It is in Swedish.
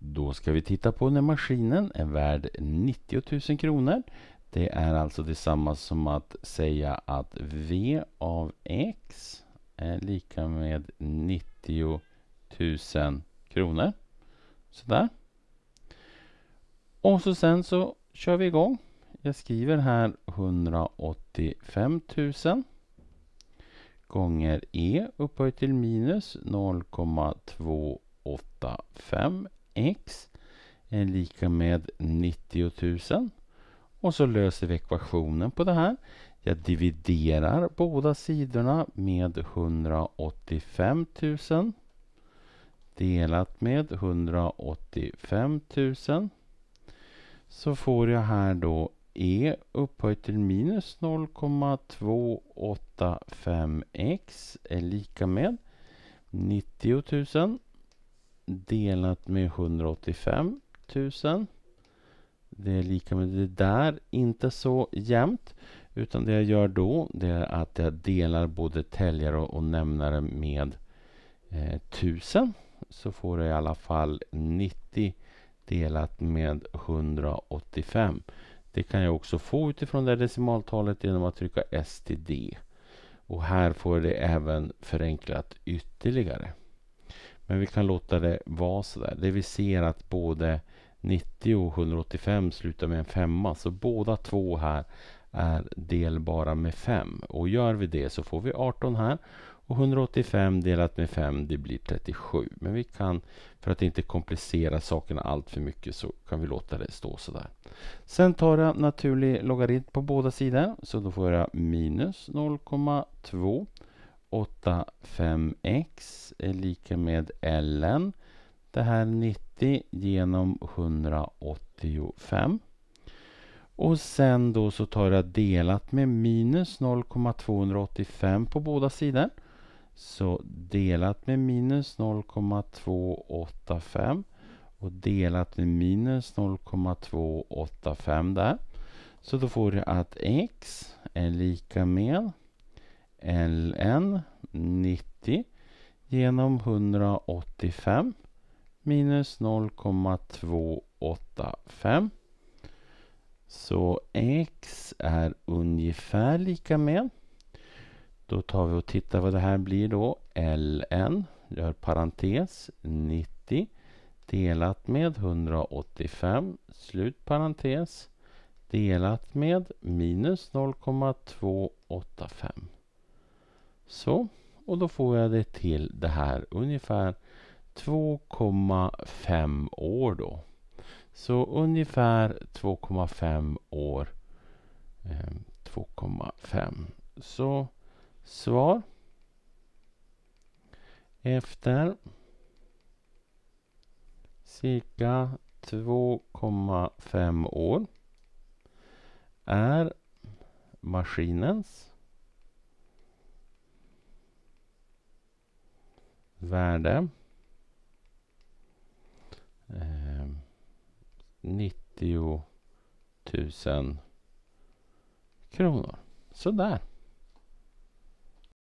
Då ska vi titta på när maskinen är värd 90 000 kronor. Det är alltså detsamma som att säga att V av X är lika med 90 000 kronor. Sådär. Och så sen så kör vi igång. Jag skriver här 185 000 gånger E upphöjt till minus 0,285 x är eh, lika med 90 000. Och så löser vi ekvationen på det här. Jag dividerar båda sidorna med 185 000 delat med 185 000 så får jag här då e upphöjt till minus 0,285x är lika med 90 000 delat med 185 000. Det är lika med det där, inte så jämnt. Utan det jag gör då, det är att jag delar både täljare och nämnare med eh, 1000. Så får jag i alla fall 90 delat med 185. Det kan jag också få utifrån det decimaltalet genom att trycka STD. Och här får det även förenklat ytterligare. Men vi kan låta det vara så där. Det vi ser att både 90 och 185 slutar med en femma. Så båda två här är delbara med 5. Och gör vi det så får vi 18 här. Och 185 delat med 5 det blir 37. Men vi kan, för att inte komplicera sakerna allt för mycket, så kan vi låta det stå så där. Sen tar jag naturlig logaritm på båda sidor. Så då får jag minus 0,2 85x är lika med ln. Det här 90 genom 185. Och sen då så tar jag delat med minus 0,285 på båda sidor. Så delat med minus 0,285 och delat med minus 0,285 där. Så då får jag att x är lika med ln 90 genom 185 minus 0,285. Så x är ungefär lika med. Då tar vi och tittar vad det här blir då. ln, gör parentes, 90 delat med 185, slut parentes, delat med minus 0,285. Så, och då får jag det till det här ungefär 2,5 år då. Så ungefär 2,5 år. 2,5. Eh, Så svar efter cirka 2,5 år är maskinens värde. 90 ehm, 000 kronor. Sådär.